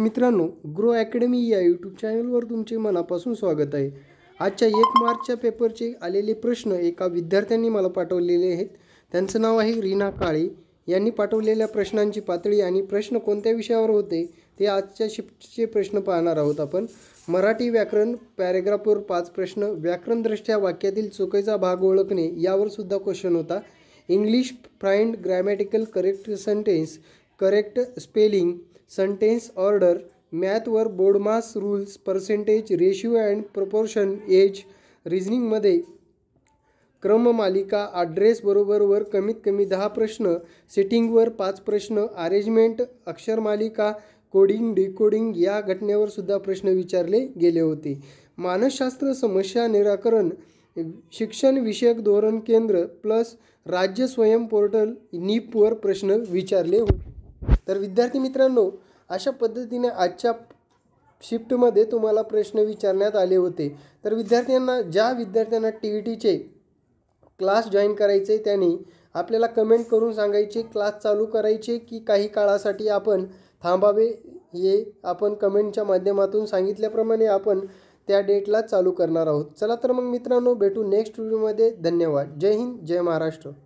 मित्रांनो grow academy या YouTube चॅनलवर तुमचे मनापासून स्वागत आहे आजच्या एक मार्चच्या पेपरचे आलेले प्रश्न एका विद्यार्थ्यांनी मला पाठवलेले आहेत त्यांचं नाव आहे रीना काळे यांनी पाठवलेल्या प्रश्नांची पातळी आणि प्रश्न कोणत्या विषयावर होते ते आजच्या शिफ्टचे प्रश्न पाहणार आहोत आपण मराठी व्याकरण पॅरेग्राफवर पाच प्रश्न व्याकरणदृष्ट्या वाक्यातील चुकीचा भाग ओळखणे यावर सुद्धा क्वेश्चन होता English find grammatical correct sentence correct spelling sentence order मॅथवर बोर्डमास rules percentage ratio and proportion age age मध्ये क्रममालिका अड्रेसबरोबरवर बरोबर कमीत कमी दहा प्रश्न सेटिंगवर पाच प्रश्न अरेंजमेंट अक्षरमालिका कोडिंग डिकोडिंग या घटनेवरसुद्धा सुद्धा प्रश्न विचारले गेले होते मानसशास्त्र समस्या निराकरण शिक्षण विषयक धोरण केंद्र प्लस राज्य स्वयं पोर्टल नीपवर प्रश्न विचारले होते तर विद्यार्थी मित्रांनो अशा पद्धतीने आजच्या शिफ्टमध्ये तुम्हाला प्रश्न विचारण्यात आले होते तर विद्यार्थ्यांना ज्या विद्यार्थ्यांना टी व्ही टीचे क्लास जॉईन करायचे त्यांनी आपल्याला कमेंट करून सांगायचे क्लास चालू करायचे की काही काळासाठी आपण थांबावे हे आपण कमेंटच्या माध्यमातून सांगितल्याप्रमाणे आपण त्या डेटला चालू करणार आहोत चला तर मग मित्रांनो भेटू नेक्स्ट व्हिडिओमध्ये धन्यवाद जय हिंद जय महाराष्ट्र